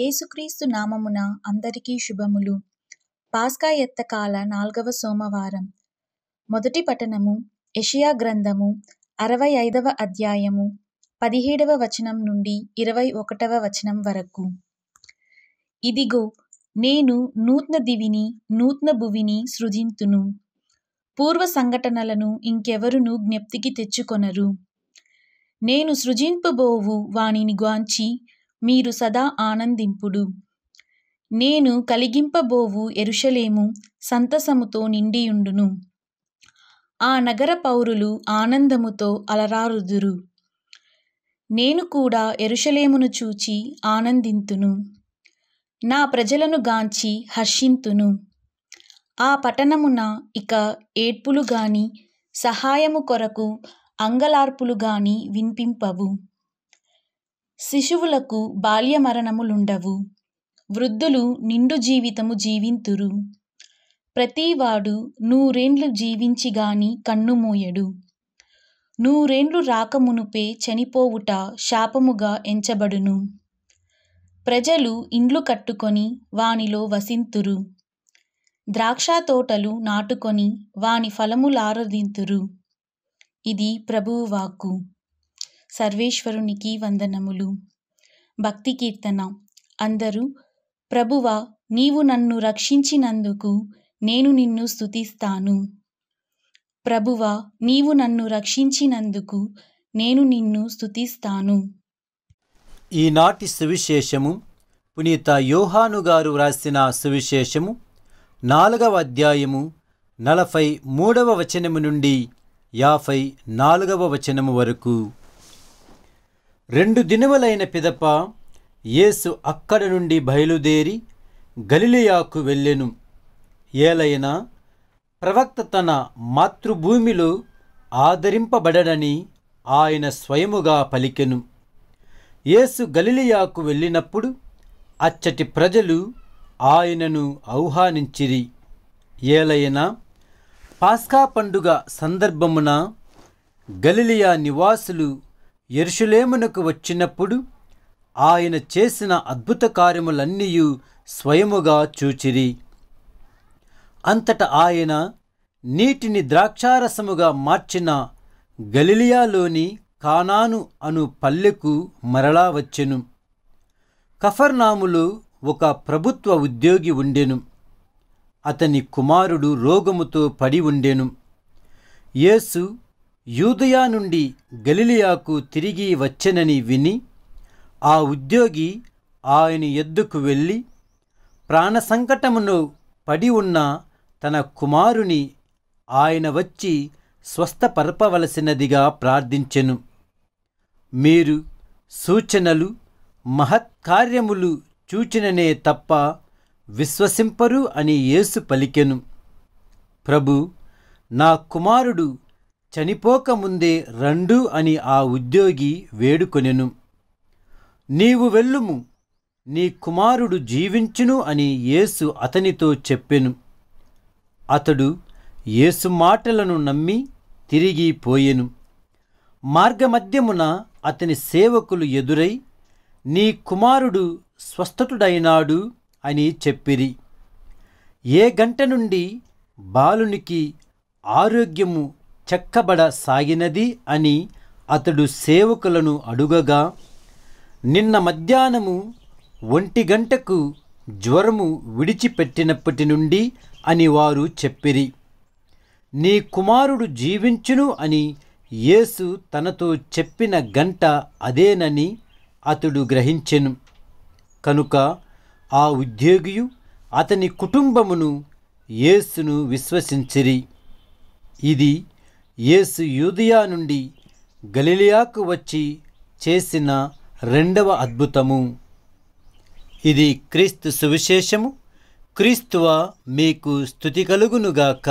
యేసుక్రీస్తు నామమున అందరికీ శుభములు పాస్కా ఎత్తకాల నాల్గవ సోమవారం మొదటి పఠనము యషియా గ్రంథము అరవై ఐదవ అధ్యాయము పదిహేడవ వచనం నుండి ఇరవై ఒకటవ వచనం వరకు ఇదిగో నేను నూత్న దివిని నూత్న భువిని సృజింతును పూర్వ సంఘటనలను ఇంకెవరును జ్ఞప్తికి తెచ్చుకొనరు నేను సృజింపబోవు వాణిని గాంచి మీరు సదా ఆనందింపుడు నేను కలిగింపబోవు ఎరుషలేము సంతసముతో నిండియుండును ఆ నగర పౌరులు ఆనందముతో అలరారుదురు నేను కూడా ఎరుషలేమును చూచి ఆనందింతును నా ప్రజలను గాంచి హర్షింతును ఆ పట్టణమున ఇక ఏడ్పులు గాని సహాయము కొరకు అంగలార్పులు గాని వినిపింపవు శిశువులకు బాల్య మరణములుండవు వృద్ధులు నిండు జీవితము జీవింతురు ప్రతివాడు నూరేండ్లు జీవించిగాని కన్నుమూయడు నూరేండ్లు రాకమునుపే చనిపోవుట శాపముగా ఎంచబడును ప్రజలు ఇండ్లు కట్టుకొని వానిలో వసింతురు ద్రాక్ష తోటలు నాటుకొని వాని ఫలములారదింతురు ఇది ప్రభువాక్కు సర్వేశ్వరునికి వందనములు భక్తి కీర్తన అందరూ ప్రభువ నీవు నన్ను రక్షించినందుకు నేను నిన్ను స్థుతిస్తాను ప్రభువ నీవు నన్ను రక్షించినందుకు నేను నిన్ను స్థుతిస్తాను ఈనాటి సువిశేషము పునీత యోహాను గారు వ్రాసిన సువిశేషము నాలుగవ అధ్యాయము నలభై మూడవ వచనము నుండి యాభై నాలుగవ వచనము వరకు రెండు దినములైన పిదప యేసు అక్కడ నుండి బయలుదేరి గలిలియాకు వెళ్ళెను ఏలైనా ప్రవక్త తన మాతృభూమిలో ఆదరింపబడడని ఆయన స్వయముగా పలికెను యేసు గలిలియాకు వెళ్ళినప్పుడు అచ్చటి ప్రజలు ఆయనను ఆహ్వానించిరి ఏలైనా పాస్కా పండుగ సందర్భమున గలిలియా నివాసులు ఎరుషులేమునకు వచ్చినప్పుడు ఆయన చేసిన అద్భుత కార్యములన్నీ స్వయముగా చూచిరి అంతట ఆయన నీటిని ద్రాక్షారసముగా మార్చిన గలిలియాలోని కానాను అను పల్లెకు మరలా వచ్చెను కఫర్నాములో ఒక ప్రభుత్వ ఉద్యోగి ఉండెను అతని కుమారుడు రోగముతో పడి ఉండెను యేసు యూదయా నుండి గలిలియాకు తిరిగి వచ్చెనని విని ఆ ఉద్యోగి ఆయన ఎద్దుకు వెళ్ళి ప్రాణ సంకటమును పడి ఉన్న తన కుమారుని ఆయన వచ్చి స్వస్థపరపవలసినదిగా ప్రార్థించెను మీరు సూచనలు మహత్కార్యములు చూచిననే తప్ప విశ్వసింపరు అని యేసు పలికెను ప్రభు నా కుమారుడు చనిపోకముందే రండు అని ఆ ఉద్యోగి వేడుకొనెను నీవు వెళ్ళుము నీ కుమారుడు జీవించును అని యేసు అతనితో చెప్పెను అతడు యేసు మాటలను నమ్మి తిరిగి పోయెను మార్గమధ్యమున అతని సేవకులు ఎదురై నీ కుమారుడు స్వస్థతుడైనాడు అని చెప్పిరి ఏ గంట నుండి బాలునికి ఆరోగ్యము చెక్కబడసాగినది అని అతడు సేవకులను అడుగగా నిన్న మధ్యాహ్నము ఒంటి గంటకు జ్వరము విడిచిపెట్టినప్పటి నుండి అని వారు చెప్పిరి నీ కుమారుడు జీవించును అని యేసు తనతో చెప్పిన గంట అదేనని అతడు గ్రహించెను కనుక ఆ ఉద్యోగియు అతని కుటుంబమును యేసును విశ్వసించిరి ఇది యేసు యూదియా నుండి గలిలియాకు వచ్చి చేసిన రెండవ అద్భుతము ఇది క్రీస్తు సువిశేషము క్రీస్తువ మీకు స్థుతి కలుగునుగాక